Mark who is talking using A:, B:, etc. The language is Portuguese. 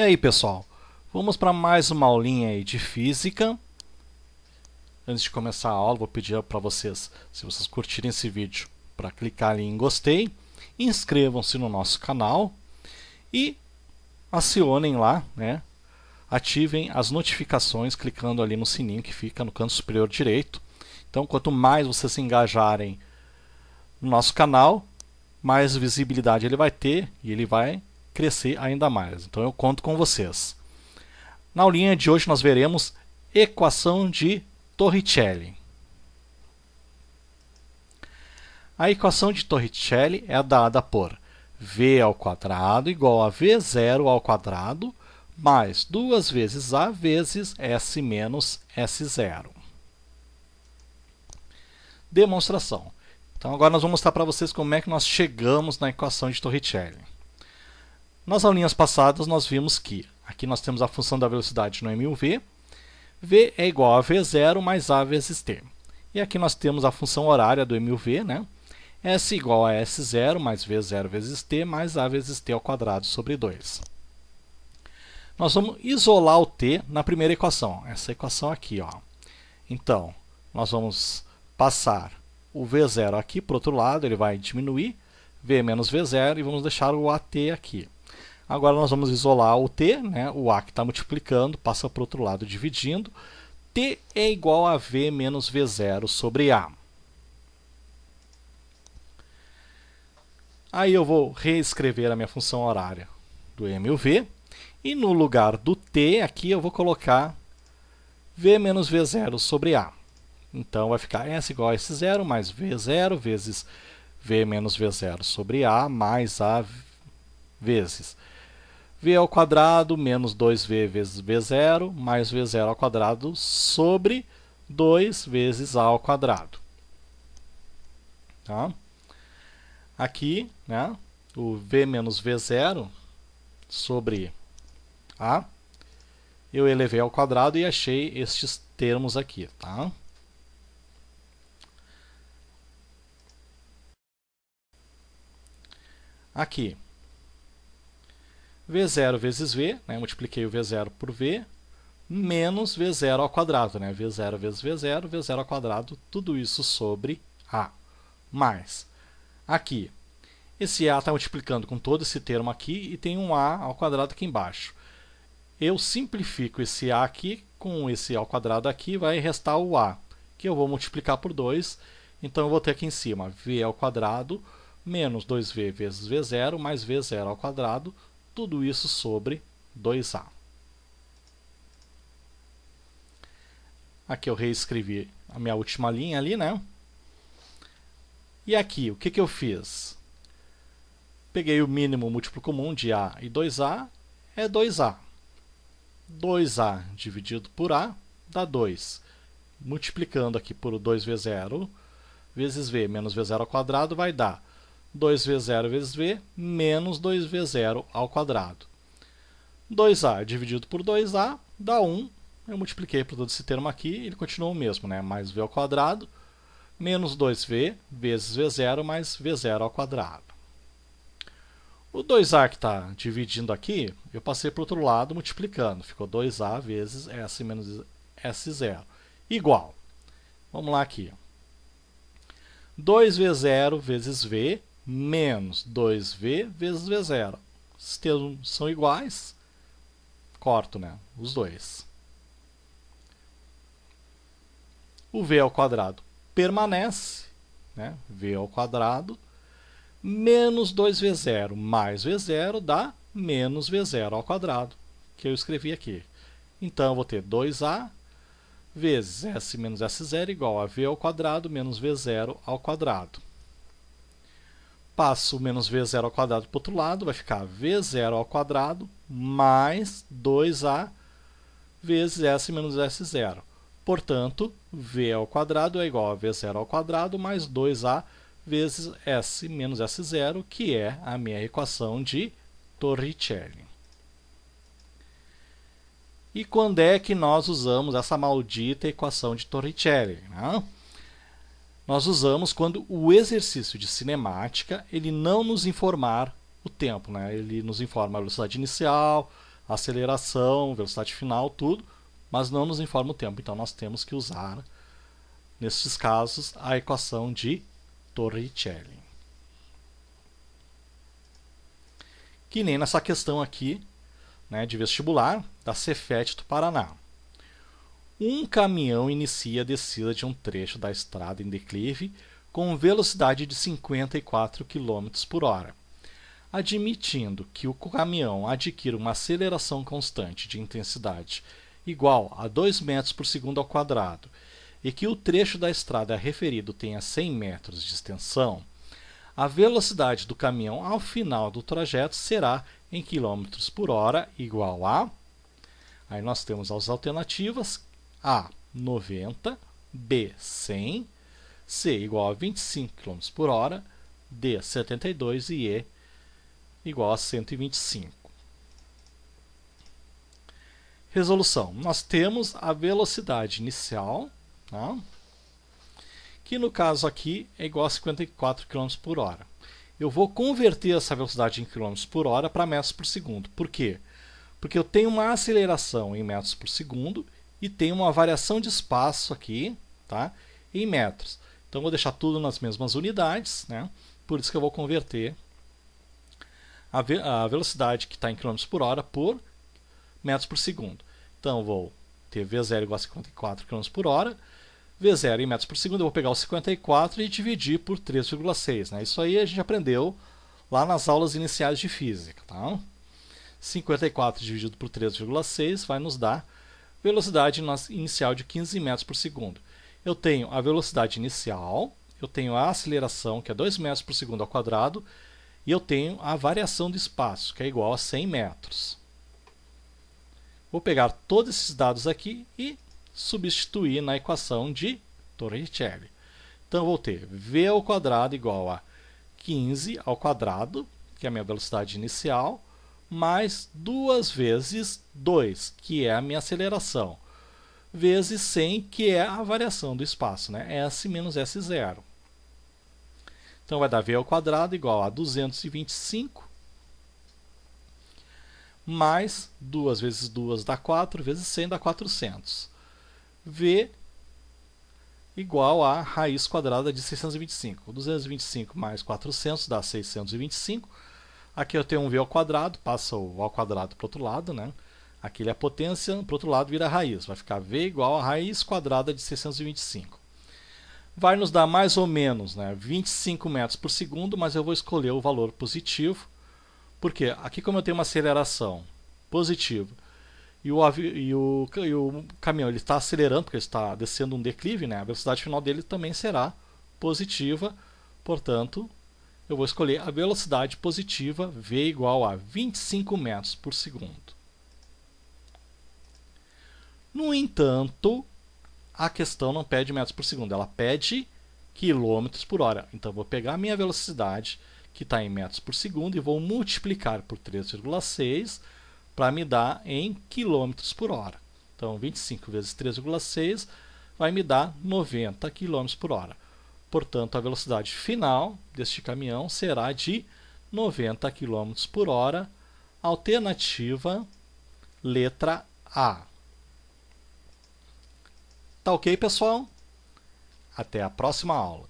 A: E aí, pessoal? Vamos para mais uma aulinha de física. Antes de começar a aula, vou pedir para vocês, se vocês curtirem esse vídeo, para clicar em gostei, inscrevam-se no nosso canal e acionem lá, né? Ativem as notificações clicando ali no sininho que fica no canto superior direito. Então, quanto mais vocês se engajarem no nosso canal, mais visibilidade ele vai ter e ele vai crescer ainda mais. Então eu conto com vocês. Na aulinha de hoje nós veremos equação de Torricelli. A equação de Torricelli é dada por v ao quadrado igual a v0 ao quadrado mais 2 vezes a vezes s menos s0. Demonstração. Então agora nós vamos mostrar para vocês como é que nós chegamos na equação de Torricelli. Nas aulinhas passadas, nós vimos que aqui nós temos a função da velocidade no M1V. V é igual a V0 mais A vezes T. E aqui nós temos a função horária do M1V, né? S igual a S0 mais V0 vezes T mais A vezes T ao quadrado sobre 2. Nós vamos isolar o T na primeira equação, essa equação aqui. Ó. Então, nós vamos passar o V0 aqui para o outro lado, ele vai diminuir, V menos V0, e vamos deixar o AT aqui. Agora nós vamos isolar o t, né? o a que está multiplicando passa para o outro lado dividindo. t é igual a v menos v0 sobre a. Aí eu vou reescrever a minha função horária do m e o v. E no lugar do t aqui eu vou colocar v menos v0 sobre a. Então vai ficar s igual a s0 mais v0 vezes v menos v0 sobre a mais a vezes v ao quadrado menos 2v vezes v0 mais v0 ao quadrado sobre 2 vezes a ao quadrado. Tá? Aqui, né, o v menos v0 sobre a, eu elevei ao quadrado e achei estes termos aqui. Tá? Aqui, V0 vezes V, né, multipliquei o V0 por V, menos V0 ao quadrado, né, V0 vezes V0, V0 ao quadrado, tudo isso sobre A. Mais, aqui, esse A está multiplicando com todo esse termo aqui e tem um A ao quadrado aqui embaixo. Eu simplifico esse A aqui com esse ao quadrado aqui, vai restar o A, que eu vou multiplicar por 2, então eu vou ter aqui em cima V ao quadrado menos 2V vezes V0 mais V0 ao quadrado tudo isso sobre 2A. Aqui eu reescrevi a minha última linha ali, né? E aqui, o que, que eu fiz? Peguei o mínimo múltiplo comum de A e 2A, é 2A. 2A dividido por A dá 2. Multiplicando aqui por 2 v 0, vezes V menos V0 ao quadrado vai dar 2 vezes 0 vezes v, menos 2 vezes 0 ao quadrado. 2a dividido por 2a dá 1. Eu multipliquei por todo esse termo aqui, ele continua o mesmo, né? mais v ao quadrado, menos 2v vezes v0 mais v0 ao quadrado. O 2a que está dividindo aqui, eu passei para o outro lado multiplicando. Ficou 2a vezes s menos s0, igual. Vamos lá aqui. 2v0 vezes v menos 2v vezes v0. Os termos são iguais, corto né, os dois. O v ao quadrado permanece, né, v ao quadrado, menos 2v0 mais v0 dá menos v0 ao quadrado, que eu escrevi aqui. Então, eu vou ter 2a vezes s menos s0 igual a v ao quadrado menos v0 ao quadrado. Passo menos v0 ao quadrado para o outro lado, vai ficar v0 ao quadrado mais 2a vezes s menos s0. Portanto, v ao quadrado é igual a v0 ao quadrado mais 2a vezes s menos s0, que é a minha equação de Torricelli. E quando é que nós usamos essa maldita equação de Torricelli? Não? Né? nós usamos quando o exercício de cinemática ele não nos informar o tempo, né? Ele nos informa a velocidade inicial, aceleração, velocidade final, tudo, mas não nos informa o tempo. Então nós temos que usar nesses casos a equação de Torricelli. Que nem nessa questão aqui, né, de vestibular da Cefet do Paraná. Um caminhão inicia a descida de um trecho da estrada em declive com velocidade de 54 km por hora. Admitindo que o caminhão adquira uma aceleração constante de intensidade igual a 2 metros por segundo ao quadrado e que o trecho da estrada referido tenha 100 metros de extensão, a velocidade do caminhão ao final do trajeto será em km por hora igual a. Aí nós temos as alternativas a 90, B 100, C igual a 25 km por hora, D 72 e E igual a 125. Resolução. Nós temos a velocidade inicial, tá? que no caso aqui é igual a 54 km por hora. Eu vou converter essa velocidade em km por hora para metros por segundo. Por quê? Porque eu tenho uma aceleração em metros por segundo e tem uma variação de espaço aqui, tá? Em metros. Então vou deixar tudo nas mesmas unidades, né? Por isso que eu vou converter a, ve a velocidade que está em quilômetros por hora por metros por segundo. Então vou ter v0 igual a 54 km por hora, v0 em metros por segundo, eu vou pegar o 54 e dividir por 3,6. Né? Isso aí a gente aprendeu lá nas aulas iniciais de física. Tá? 54 dividido por 3,6 vai nos dar velocidade inicial de 15 metros por segundo. Eu tenho a velocidade inicial, eu tenho a aceleração, que é 2 metros por segundo ao quadrado, e eu tenho a variação do espaço, que é igual a 100 metros. Vou pegar todos esses dados aqui e substituir na equação de Torricelli. Então, vou ter v ao quadrado igual a 15 ao quadrado, que é a minha velocidade inicial, mais 2 vezes 2, que é a minha aceleração, vezes 100, que é a variação do espaço, né? S menos S0. Então vai dar V ao quadrado igual a 225 mais 2 vezes 2 dá 4, vezes 100 dá 400. V igual a raiz quadrada de 625. 225 mais 400 dá 625 Aqui eu tenho um v ao quadrado, passa o ao quadrado para o outro lado, né? Aqui ele é potência, para o outro lado vira raiz. Vai ficar v igual a raiz quadrada de 625. Vai nos dar mais ou menos né, 25 metros por segundo, mas eu vou escolher o valor positivo. porque Aqui como eu tenho uma aceleração positiva e o, e o, e o caminhão está acelerando, porque está descendo um declive, né, a velocidade final dele também será positiva, portanto, eu vou escolher a velocidade positiva, V igual a 25 metros por segundo. No entanto, a questão não pede metros por segundo, ela pede quilômetros por hora. Então, eu vou pegar a minha velocidade, que está em metros por segundo, e vou multiplicar por 3,6 para me dar em quilômetros por hora. Então, 25 vezes 3,6 vai me dar 90 km por hora. Portanto, a velocidade final deste caminhão será de 90 km por hora, alternativa letra A. Tá ok, pessoal? Até a próxima aula.